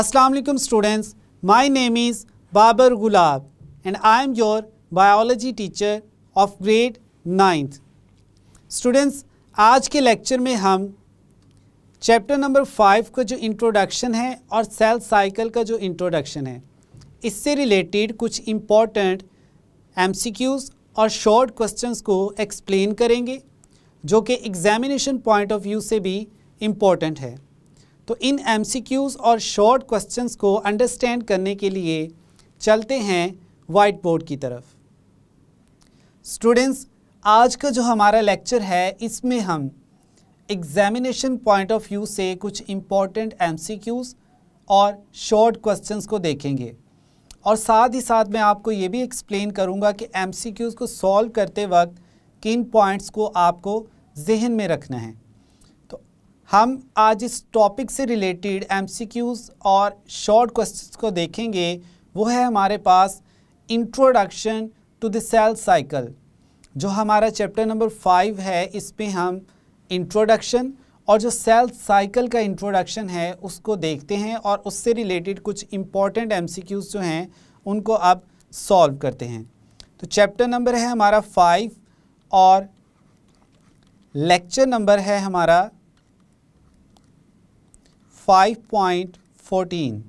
अस्सलाम students my name is Babar Gulab and I am your biology teacher of grade ninth students आज के lecture में हम चैप्टर नंबर फाइव का जो इंट्रोडक्शन है और सेल साइकिल का जो इंट्रोडक्शन है इससे रिलेटेड कुछ इम्पॉर्टेंट एम सी क्यूज़ और शॉर्ट क्वेश्चन को एक्सप्लेन करेंगे जो कि एग्जामिनेशन पॉइंट ऑफ व्यू से भी इम्पॉर्टेंट है तो इन एम और शॉर्ट क्वेश्चन को अंडरस्टैंड करने के लिए चलते हैं वाइट बोर्ड की तरफ स्टूडेंट्स आज का जो हमारा लेक्चर है इसमें हम एग्जामिनेशन पॉइंट ऑफ व्यू से कुछ इम्पॉर्टेंट एम और शॉर्ट क्वेश्चंस को देखेंगे और साथ ही साथ मैं आपको ये भी एक्सप्लेन करूँगा कि एम को सॉल्व करते वक्त किन पॉइंट्स को आपको जहन में रखना है हम आज इस टॉपिक से रिलेटेड एमसीक्यूज और शॉर्ट क्वेश्चंस को देखेंगे वो है हमारे पास introduction to the cell cycle जो हमारा चैप्टर नंबर फाइव है इस पर हम इंट्रोडक्शन और जो सेल साइकिल का इंट्रोडक्शन है उसको देखते हैं और उससे रिलेटेड कुछ इम्पॉर्टेंट एमसीक्यूज जो हैं उनको अब सॉल्व करते हैं तो चैप्टर नंबर है हमारा फाइव और लेक्चर नंबर है हमारा 5.14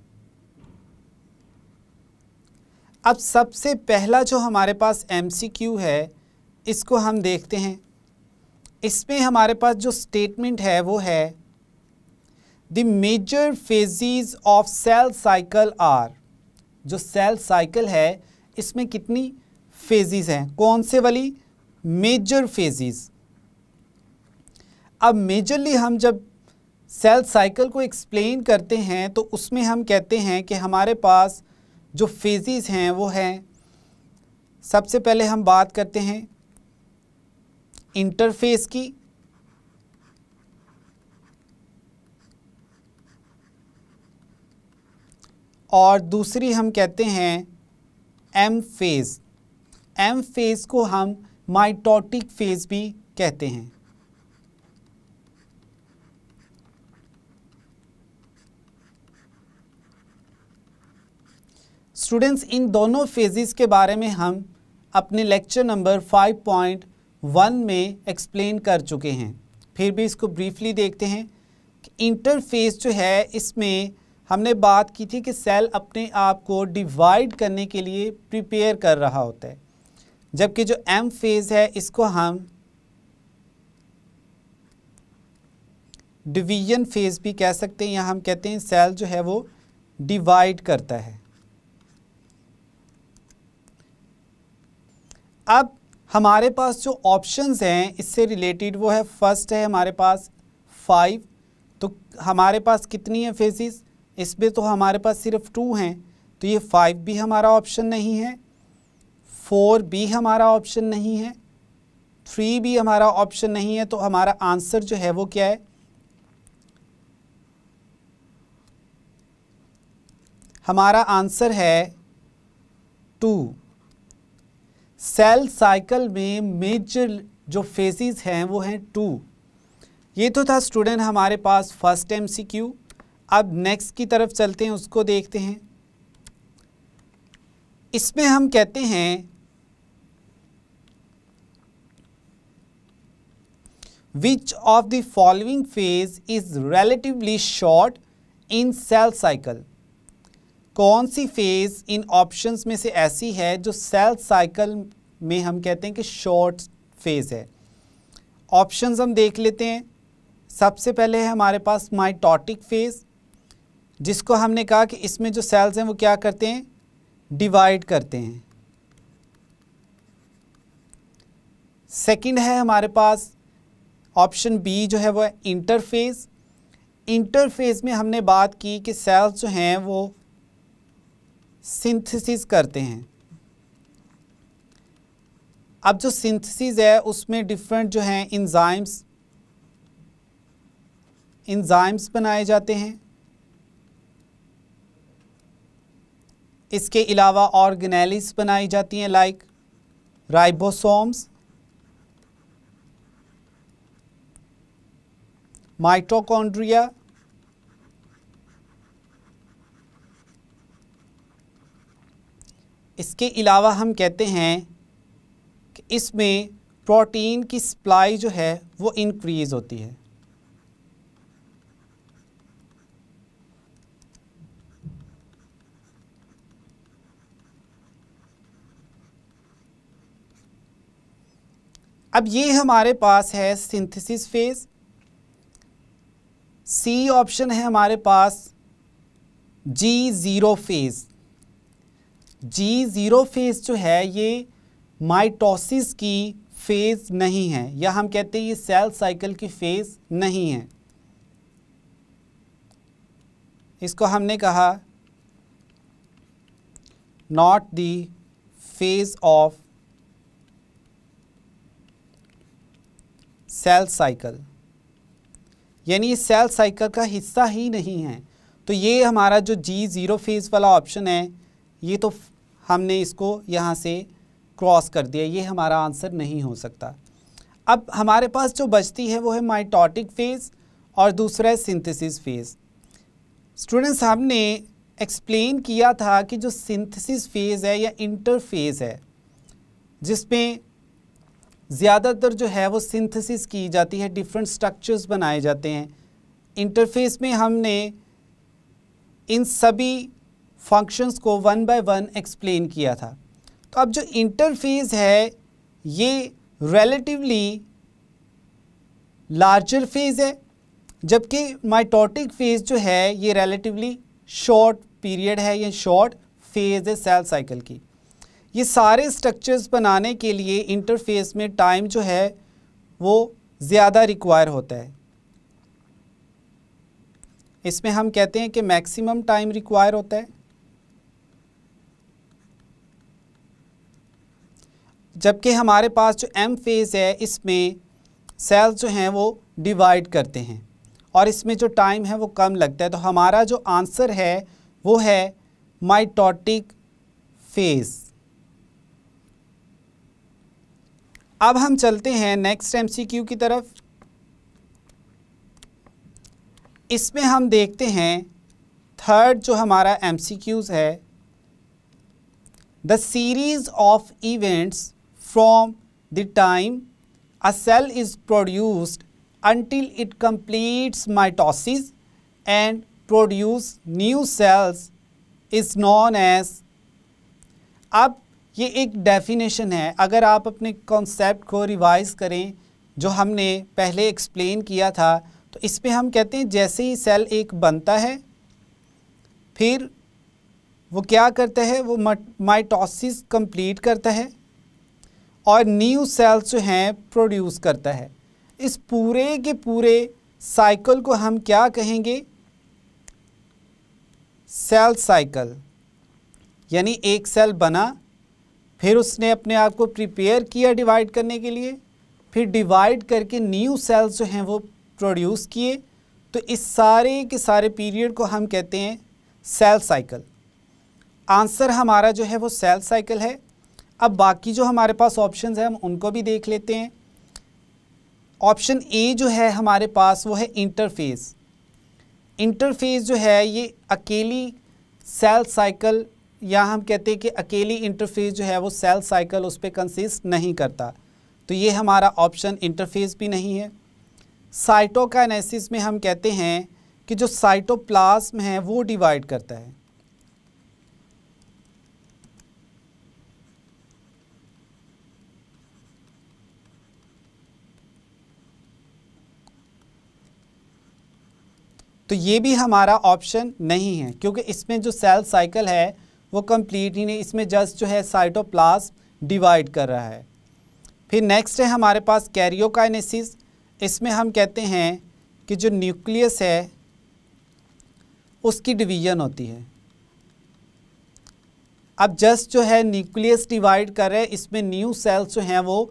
अब सबसे पहला जो हमारे पास एम है इसको हम देखते हैं इसमें हमारे पास जो स्टेटमेंट है वो है the major phases of cell cycle are जो सेल साइकिल है इसमें कितनी फेजिज हैं कौन से वाली मेजर फेजिज अब मेजरली हम जब सेल साइकिल को एक्सप्लेन करते हैं तो उसमें हम कहते हैं कि हमारे पास जो फेज़िस हैं वो हैं सबसे पहले हम बात करते हैं इंटरफेस की और दूसरी हम कहते हैं एम फेज़ एम फेज़ को हम माइटोटिक फेज़ भी कहते हैं स्टूडेंट्स इन दोनों फेजेस के बारे में हम अपने लेक्चर नंबर 5.1 में एक्सप्लेन कर चुके हैं फिर भी इसको ब्रीफली देखते हैं कि इंटरफेस जो है इसमें हमने बात की थी कि सेल अपने आप को डिवाइड करने के लिए प्रिपेयर कर रहा होता है जबकि जो एम फेज़ है इसको हम डिवीजन फेज़ भी कह सकते हैं या हम कहते हैं सेल जो है वो डिवाइड करता है अब हमारे पास जो ऑप्शंस हैं इससे रिलेटेड वो है फर्स्ट है हमारे पास फाइव तो हमारे पास कितनी है फेसिस इसमें तो हमारे पास सिर्फ टू हैं तो ये फाइव भी हमारा ऑप्शन नहीं है फोर भी हमारा ऑप्शन नहीं है थ्री भी हमारा ऑप्शन नहीं है तो हमारा आंसर जो है वो क्या है हमारा आंसर है टू सेल साइकिल में मेजर जो फेजेस हैं वो हैं टू ये तो था स्टूडेंट हमारे पास फर्स्ट एमसीक्यू अब नेक्स्ट की तरफ चलते हैं उसको देखते हैं इसमें हम कहते हैं which of the following phase is relatively short in cell cycle कौन सी फेज़ इन ऑप्शंस में से ऐसी है जो सेल साइकिल में हम कहते हैं कि शॉर्ट फेज़ है ऑप्शंस हम देख लेते हैं सबसे पहले है हमारे पास माइटोटिक फेज़ जिसको हमने कहा कि इसमें जो सेल्स हैं वो क्या करते हैं डिवाइड करते हैं सेकंड है हमारे पास ऑप्शन बी जो है वो है इंटरफेज़ में हमने बात की कि सेल्स जो हैं वो सिंथेसिस करते हैं अब जो सिंथेसिस है उसमें डिफरेंट जो हैं इंजाइम्स इंजाइम्स बनाए जाते हैं इसके अलावा ऑर्गेनेलिस बनाई जाती हैं लाइक राइबोसोम्स माइटोकॉन्ड्रिया इसके अलावा हम कहते हैं कि इसमें प्रोटीन की सप्लाई जो है वो इनक्रीज़ होती है अब ये हमारे पास है सिंथेसिस फेज़ सी ऑप्शन है हमारे पास G zero phase G zero phase जो है ये माइटोसिस की फेज़ नहीं है या हम कहते हैं ये सेल साइकिल की फेज़ नहीं है इसको हमने कहा not the phase of cell cycle यानी सेल साइकिल का हिस्सा ही नहीं है तो ये हमारा जो जी ज़ीरो फेज़ वाला ऑप्शन है ये तो हमने इसको यहाँ से क्रॉस कर दिया ये हमारा आंसर नहीं हो सकता अब हमारे पास जो बचती है वो है माइटॉटिक फेज़ और दूसरा है सिंथेसिस फेज़ स्टूडेंट्स हमने एक्सप्लेन किया था कि जो सिंथेसिस फेज़ है या इंटरफेज़ है जिसमें ज़्यादातर जो है वो सिंथेसिस की जाती है डिफरेंट स्ट्रक्चर्स बनाए जाते हैं इंटरफेस में हमने इन सभी फंक्शंस को वन बाय वन एक्सप्लेन किया था तो अब जो इंटरफेस है ये रिलेटिवली लार्जर फेज़ है जबकि माइटोटिक फेज़ जो है ये रिलेटिवली शॉर्ट पीरियड है या शॉर्ट फेज़ है सेल साइकिल की ये सारे स्ट्रक्चर्स बनाने के लिए इंटरफेस में टाइम जो है वो ज़्यादा रिक्वायर होता है इसमें हम कहते हैं कि मैक्सिमम टाइम रिक्वायर होता है जबकि हमारे पास जो एम फेज़ है इसमें सेल्स जो हैं वो डिवाइड करते हैं और इसमें जो टाइम है वो कम लगता है तो हमारा जो आंसर है वो है माइटोटिक फेज़ अब हम चलते हैं नेक्स्ट एमसीक्यू की तरफ इसमें हम देखते हैं थर्ड जो हमारा एमसीक्यूज़ है the series of events from the time a cell is produced until it completes mitosis and produce new cells is known as अब ये एक डेफिनेशन है अगर आप अपने कॉन्सेप्ट को रिवाइज करें जो हमने पहले एक्सप्लेन किया था तो इस पर हम कहते हैं जैसे ही सेल एक बनता है फिर वो क्या करता है वो माइटोसिस कंप्लीट करता है और न्यू सेल्स जो हैं प्रोड्यूस करता है इस पूरे के पूरे साइकिल को हम क्या कहेंगे सेल साइकिल यानी एक सेल बना फिर उसने अपने आप को प्रिपेयर किया डिवाइड करने के लिए फिर डिवाइड करके न्यू सेल्स जो हैं वो प्रोड्यूस किए तो इस सारे के सारे पीरियड को हम कहते हैं सेल साइकिल आंसर हमारा जो है वो सेल साइकिल है अब बाकी जो हमारे पास ऑप्शंस हैं हम उनको भी देख लेते हैं ऑप्शन ए जो है हमारे पास वो है इंटरफेस इंटरफेस जो है ये अकेली सेल साइकिल या हम कहते हैं कि अकेली इंटरफेस जो है वो सेल साइकिल उस पर कंसिस्ट नहीं करता तो ये हमारा ऑप्शन इंटरफेस भी नहीं है साइटोकाइनेसिस में हम कहते हैं कि जो साइटोप्लाज्म है वो डिवाइड करता है तो ये भी हमारा ऑप्शन नहीं है क्योंकि इसमें जो सेल साइकिल है वो कंप्लीट ही नहीं इसमें जस्ट जो है साइटोप्लाज्म डिवाइड कर रहा है फिर नेक्स्ट है हमारे पास कैरियोकाइनेसिस इसमें हम कहते हैं कि जो न्यूक्लियस है उसकी डिवीजन होती है अब जस्ट जो है न्यूक्लियस डिवाइड कर रहे इसमें न्यू सेल्स जो हैं वो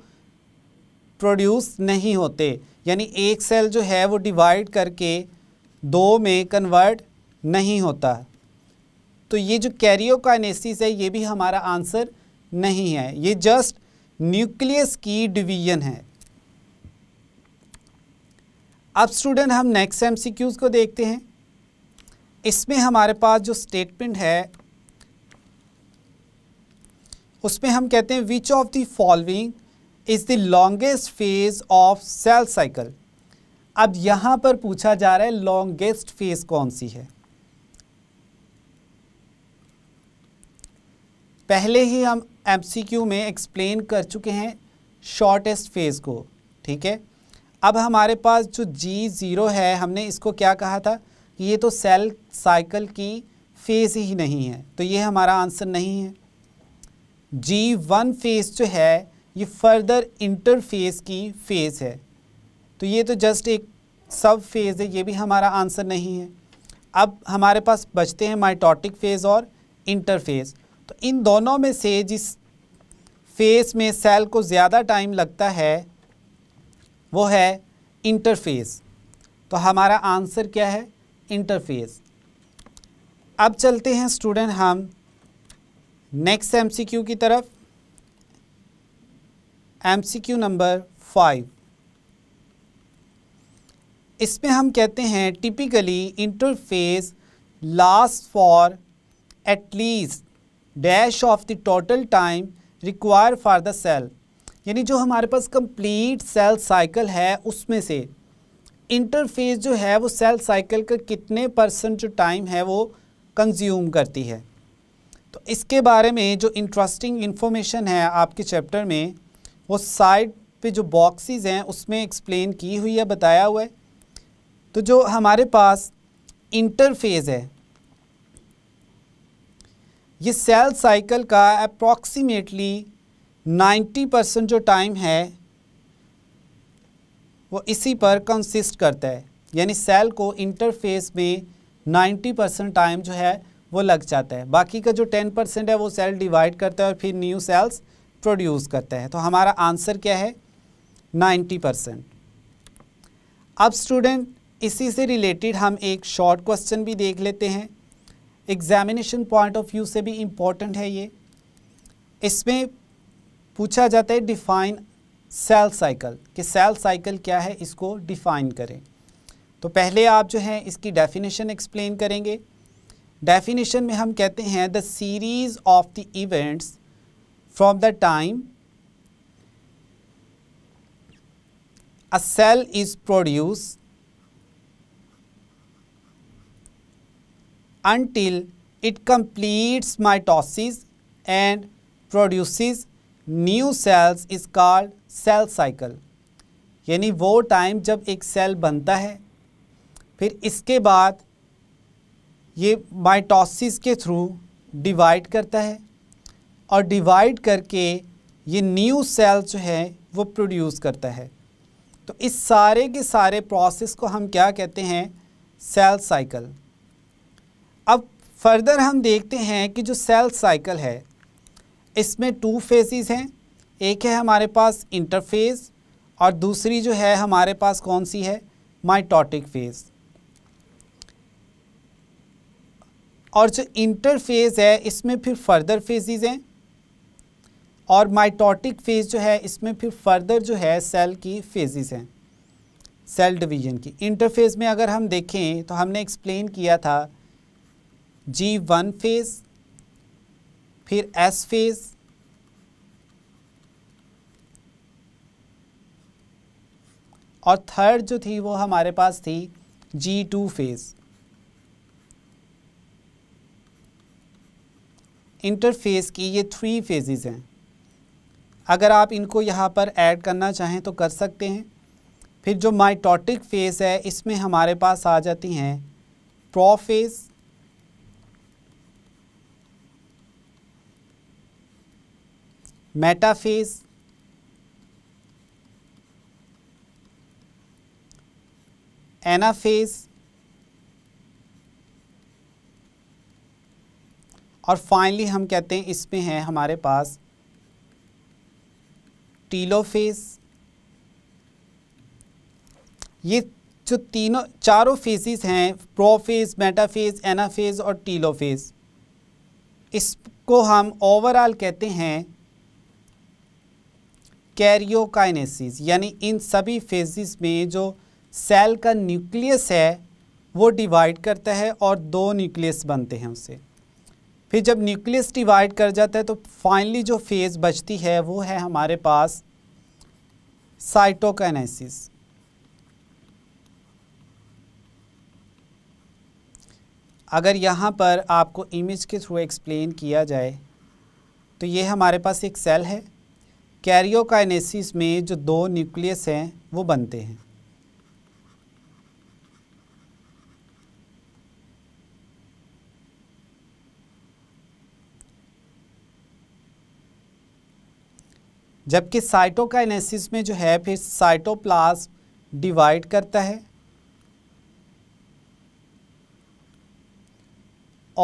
प्रोड्यूस नहीं होते यानी एक सेल जो है वो डिवाइड करके दो में कन्वर्ट नहीं होता तो ये जो कैरियोकाइनेसिस है ये भी हमारा आंसर नहीं है ये जस्ट न्यूक्लियस की डिवीजन है अब स्टूडेंट हम नेक्स्ट एम को देखते हैं इसमें हमारे पास जो स्टेटमेंट है उसमें हम कहते हैं which of the following is the longest phase of cell cycle अब यहाँ पर पूछा जा रहा है लॉन्गेस्ट फेस कौन सी है पहले ही हम एमसीक्यू में एक्सप्लेन कर चुके हैं शॉर्टेस्ट फेज को ठीक है अब हमारे पास जो जी ज़ीरो है हमने इसको क्या कहा था कि ये तो सेल साइकिल की फेज़ ही नहीं है तो ये हमारा आंसर नहीं है जी वन फेज़ जो है ये फर्दर इंटरफेस की फेज़ है तो ये तो जस्ट एक सब फेज़ है ये भी हमारा आंसर नहीं है अब हमारे पास बचते हैं माइटोटिक फेज़ और इंटरफेज़ तो इन दोनों में से जिस फेज़ में सेल को ज़्यादा टाइम लगता है वो है इंटरफेज़ तो हमारा आंसर क्या है इंटरफेज़ अब चलते हैं स्टूडेंट हम नेक्स्ट एमसीक्यू की तरफ एमसीक्यू नंबर फाइव इसमें हम कहते हैं typically interphase last for at least dash of the total time require for the cell यानी जो हमारे पास कंप्लीट सेल साइकिल है उसमें से इंटरफेस जो है वो सेल साइकिल का कितने परसेंट जो टाइम है वो कंज्यूम करती है तो इसके बारे में जो इंटरेस्टिंग इन्फॉर्मेशन है आपके चैप्टर में वो साइड पे जो बॉक्सेस हैं उसमें एक्सप्लेन की हुई है बताया हुआ है तो जो हमारे पास इंटरफेज है ये सेल साइकिल का अप्रॉक्सीमेटली 90 परसेंट जो टाइम है वो इसी पर कंसिस्ट करता है यानी सेल को इंटरफेस में 90 परसेंट टाइम जो है वो लग जाता है बाकी का जो 10 परसेंट है वो सेल डिवाइड करता है और फिर न्यू सेल्स प्रोड्यूस करता है तो हमारा आंसर क्या है 90 परसेंट अब स्टूडेंट इसी से रिलेटेड हम एक शॉर्ट क्वेश्चन भी देख लेते हैं एग्जामिनेशन पॉइंट ऑफ व्यू से भी इम्पॉर्टेंट है ये इसमें पूछा जाता है डिफाइन सेल साइकिल कि सेल साइकिल क्या है इसको डिफाइन करें तो पहले आप जो है इसकी डेफिनेशन एक्सप्लेन करेंगे डेफिनेशन में हम कहते हैं the series of the events from the time a cell is produce until it completes mitosis and produces new cells is called cell cycle यानी वो टाइम जब एक सेल बनता है फिर इसके बाद ये माइटोसिस के थ्रू डिवाइड करता है और डिवाइड करके ये न्यू सेल जो है वो प्रोड्यूस करता है तो इस सारे के सारे प्रोसेस को हम क्या कहते हैं सेल साइकिल फर्दर हम देखते हैं कि जो सेल साइकिल है इसमें टू फेजेस हैं एक है हमारे पास इंटरफेज और दूसरी जो है हमारे पास कौन सी है माइटोटिक फेज़ और जो इंटरफेज़ है इसमें फिर फर्दर फेजेस हैं और माइटोटिक फेज़ जो है इसमें फिर फर्दर जो है सेल की फेजेस हैं सेल डिवीजन की इंटरफेज में अगर हम देखें तो हमने एक्सप्लेन किया था जी वन फेज फिर एस फेज और थर्ड जो थी वो हमारे पास थी जी टू फेज़ इंटरफेस की ये थ्री फेजेस हैं अगर आप इनको यहाँ पर ऐड करना चाहें तो कर सकते हैं फिर जो माइटोटिक फेज़ है इसमें हमारे पास आ जाती हैं प्रोफेज़ मेटाफेज एनाफेज और फाइनली हम कहते हैं इसमें है हमारे पास टीलोफेज ये जो तीनों चारों फेसिस हैं प्रोफेज मेटाफेज एनाफेज और टीलोफेज इसको हम ओवरऑल कहते हैं कैरियोकाइनेसिस यानी इन सभी फेजिस में जो सेल का न्यूक्लियस है वो डिवाइड करता है और दो न्यूक्लियस बनते हैं उससे फिर जब न्यूक्लियस डिवाइड कर जाता है तो फाइनली जो फेज़ बचती है वो है हमारे पास साइटोकाइनेसिस अगर यहाँ पर आपको इमेज के थ्रू एक्सप्लेन किया जाए तो ये हमारे पास एक सेल है कैरियोकाइनेसिस में जो दो न्यूक्लियस हैं वो बनते हैं जबकि साइटोकाइनेसिस में जो है फिर साइटोप्लाज्म डिवाइड करता है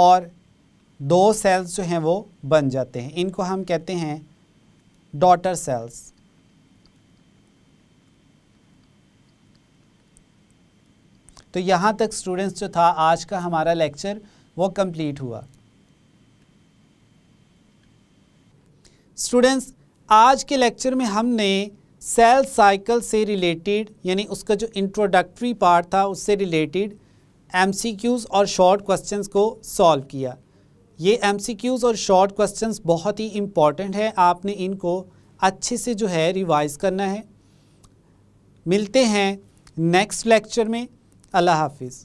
और दो सेल्स जो हैं वो बन जाते हैं इनको हम कहते हैं daughter cells. तो यहाँ तक स्टूडेंट्स जो था आज का हमारा लेक्चर वो कंप्लीट हुआ स्टूडेंट्स आज के लेक्चर में हमने सेल साइकिल से रिलेटेड यानी उसका जो इंट्रोडक्टरी पार्ट था उससे रिलेटेड एमसीक्यूज़ और शॉर्ट क्वेश्चंस को सॉल्व किया ये एम और शॉर्ट क्वेश्चन बहुत ही इम्पॉर्टेंट है आपने इनको अच्छे से जो है रिवाइज़ करना है मिलते हैं नेक्स्ट लेक्चर में अल्लाह हाफिज़